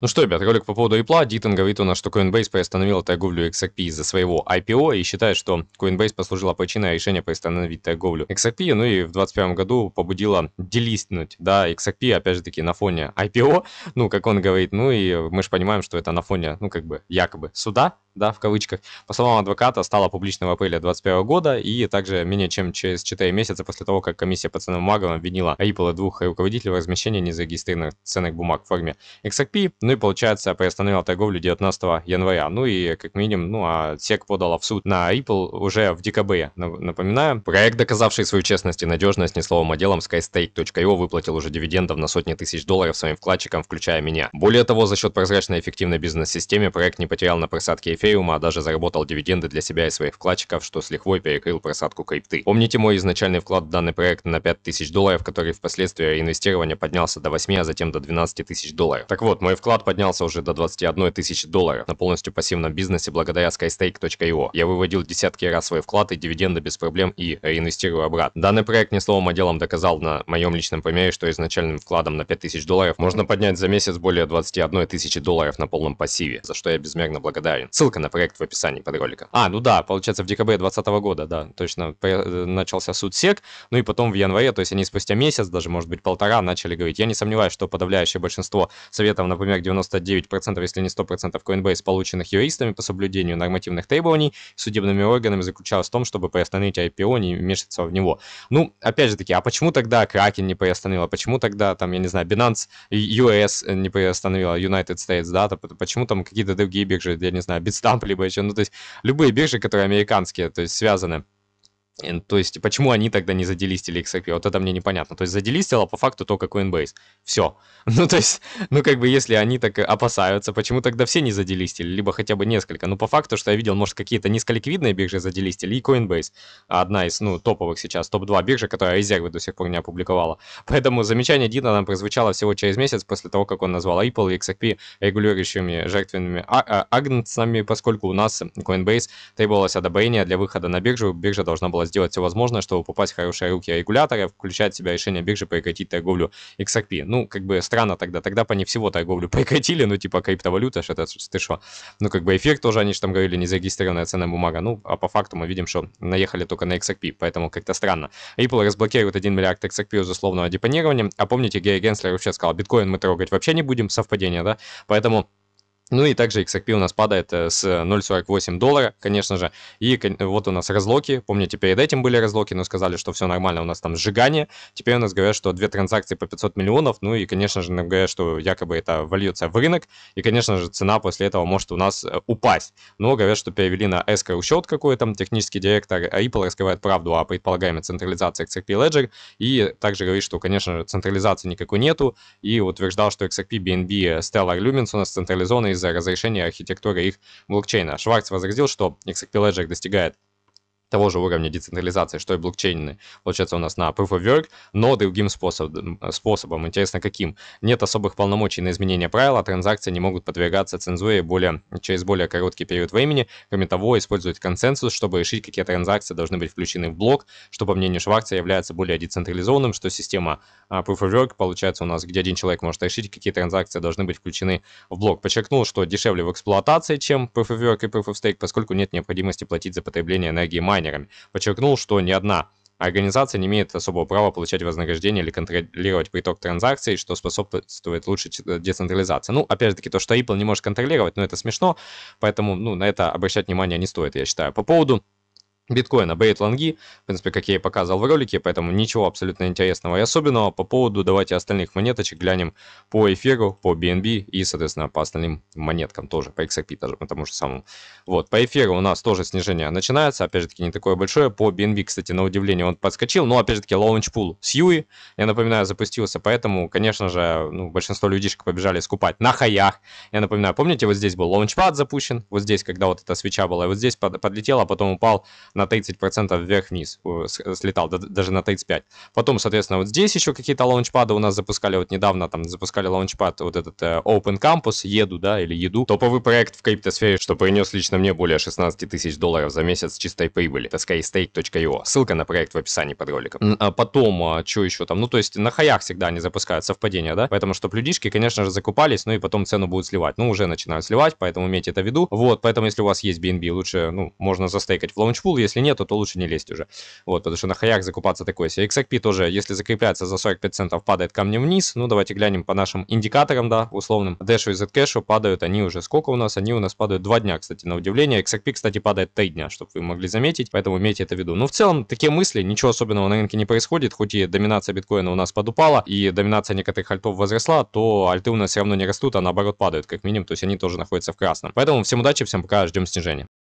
Ну что, ребят, ролик по поводу Apple. Дитон говорит у нас, что Coinbase приостановила торговлю XRP из-за своего IPO и считает, что Coinbase послужила причиной решения приостановить торговлю XRP, ну и в 2021 году побудила делистнуть, да, XRP, опять же таки, на фоне IPO, ну, как он говорит, ну и мы же понимаем, что это на фоне, ну, как бы, якобы суда, да, в кавычках, по словам адвоката, стало публично в апреле 2021 года и также менее чем через 4 месяца после того, как комиссия по ценным бумагам обвинила Ripple и двух руководителей в размещении незарегистрированных ценных бумаг в форме XRP, ну ну и, получается, приостановил торговлю 19 января. Ну и, как минимум, ну, а SEC подала в суд на Ripple уже в декабре. Напоминаю, проект, доказавший свою честность и надежность не несловым отделом а skystake.io выплатил уже дивидендов на сотни тысяч долларов своим вкладчикам, включая меня. Более того, за счет прозрачной и эффективной бизнес системы проект не потерял на просадке эфириума, а даже заработал дивиденды для себя и своих вкладчиков, что с лихвой перекрыл просадку крипты. Помните мой изначальный вклад в данный проект на 5000 долларов, который впоследствии инвестирования поднялся до 8, а затем до 12 тысяч долларов. Так вот, мой вклад вклад поднялся уже до 21 тысяч долларов на полностью пассивном бизнесе благодаря skystake.io. Я выводил десятки раз свой вклад и дивиденды без проблем и реинвестирую обратно. Данный проект не словом, а делом доказал на моем личном примере, что изначальным вкладом на 5000 долларов можно поднять за месяц более 21 тысячи долларов на полном пассиве, за что я безмерно благодарен. Ссылка на проект в описании под роликом. А, ну да, получается в декабре 2020 года, да, точно, э, начался суд СЕК, ну и потом в январе, то есть они спустя месяц, даже может быть полтора, начали говорить. Я не сомневаюсь, что подавляющее большинство советов, например, 99%, если не 100% Coinbase, полученных юристами по соблюдению нормативных требований, судебными органами заключалось в том, чтобы приостановить IPO, не вмешиваться в него. Ну, опять же таки, а почему тогда Kraken не приостановила? Почему тогда, там, я не знаю, Binance US э, не приостановила, United States, да? Почему там какие-то другие биржи, я не знаю, Bitstamp либо еще, ну, то есть любые биржи, которые американские, то есть связаны Э, то есть, почему они тогда не заделистили XRP? Вот это мне непонятно. То есть, заделистила по факту только Coinbase. Все. Ну, то есть, ну, как бы, если они так опасаются, почему тогда все не заделистили? Либо хотя бы несколько. Ну, по факту, что я видел, может, какие-то низколиквидные биржи заделистили и Coinbase. Одна из, ну, топовых сейчас, топ-2 биржи, которая Резервы до сих пор не опубликовала. Поэтому замечание Дина нам прозвучало всего через месяц после того, как он назвал Apple и XRP регулирующими жертвенными а, а, агнцами, поскольку у нас Coinbase требовалось одобрение для выхода на биржу. Биржа должна была сделать все возможное, чтобы попасть в хорошие руки регулятора, включать в себя решение биржи прекратить торговлю XRP. Ну, как бы странно тогда, тогда по не всего торговлю прекратили, ну, типа криптовалюта, что это ты что? Ну, как бы эфир тоже, они же там говорили, незарегистрированная ценная бумага. Ну, а по факту мы видим, что наехали только на XRP, поэтому как-то странно. Ripple разблокирует 1 миллиард XRP из условного депонирования. А помните, Герри Генслер вообще сказал, биткоин мы трогать вообще не будем, совпадение, да? Поэтому ну и также XRP у нас падает э, с 0,48 доллара, конечно же. И вот у нас разлоки. Помните, перед этим были разлоки, но сказали, что все нормально, у нас там сжигание. Теперь у нас говорят, что две транзакции по 500 миллионов. Ну и, конечно же, нам говорят, что якобы это вольется в рынок. И, конечно же, цена после этого может у нас э, упасть. Но говорят, что перевели на escrow счет какой-то. Технический директор Ripple раскрывает правду о предполагаемой централизации XRP Ledger. И также говорит, что, конечно же, централизации никакой нету. И утверждал, что XRP, BNB, э, Stellar Lumens у нас централизованные из-за разрешения архитектуры их блокчейна. Шварц возразил, что XRP Ledger достигает того же уровня децентрализации, что и блокчейны, получается у нас на Proof of Work, но другим способом. способом. Интересно, каким? Нет особых полномочий на изменение правил, а транзакции не могут подвергаться цензуре более, через более короткий период времени. Кроме того, используют консенсус, чтобы решить, какие транзакции должны быть включены в блок, что, по мнению Шварца, является более децентрализованным, что система а, Proof of Work, получается у нас, где один человек может решить, какие транзакции должны быть включены в блок. Подчеркнул, что дешевле в эксплуатации, чем Proof of Work и Proof of Stake, поскольку нет необходимости платить за потребление энергии майнинга майнерами. Подчеркнул, что ни одна Организация не имеет особого права получать вознаграждение или контролировать приток транзакций, что способствует лучшей децентрализации. Ну, опять же таки, то, что Apple не может контролировать, но ну, это смешно, поэтому ну, на это обращать внимание не стоит, я считаю. По поводу биткоина, бейт-лонги, в принципе, как я и показывал в ролике, поэтому ничего абсолютно интересного и особенного. По поводу давайте остальных монеточек глянем по эфиру, по BNB и, соответственно, по остальным монеткам тоже, по XRP даже, потому что самому. Вот, по эфиру у нас тоже снижение начинается, опять же таки, не такое большое. По BNB, кстати, на удивление он подскочил, но, опять же таки, лаунчпул с Юи, я напоминаю, запустился, поэтому, конечно же, ну, большинство людишек побежали скупать на хаях. Я напоминаю, помните, вот здесь был лаунчпад запущен, вот здесь, когда вот эта свеча была, и вот здесь под, подлетела, а потом упал на 30% вверх-вниз э, э, слетал, даже на 35%. Потом, соответственно, вот здесь еще какие-то лаунчпады у нас запускали, вот недавно там запускали лаунчпад вот этот э, Open Campus, еду, да, или еду. Топовый проект в криптосфере, что принес лично мне более 16 тысяч долларов за месяц чистой прибыли. Это skystake.io. Ссылка на проект в описании под роликом. А потом, а, что еще там? Ну, то есть на хаях всегда они запускают совпадения, да? Поэтому, чтобы людишки, конечно же, закупались, ну и потом цену будут сливать. Ну, уже начинают сливать, поэтому имейте это в виду. Вот, поэтому, если у вас есть BNB, лучше, ну, можно застейкать в лаунчпул, если нет, то лучше не лезть уже. Вот, потому что на хаях закупаться такое себе. XRP тоже, если закрепляется за 45 центов, падает камнем вниз. Ну, давайте глянем по нашим индикаторам, да, условным. Dash и Zcash падают они уже сколько у нас? Они у нас падают 2 дня, кстати, на удивление. XRP, кстати, падает 3 дня, чтобы вы могли заметить, поэтому имейте это в виду. Но ну, в целом, такие мысли, ничего особенного на рынке не происходит, хоть и доминация биткоина у нас подупала, и доминация некоторых альтов возросла, то альты у нас все равно не растут, а наоборот падают, как минимум, то есть они тоже находятся в красном. Поэтому всем удачи, всем пока, ждем снижения.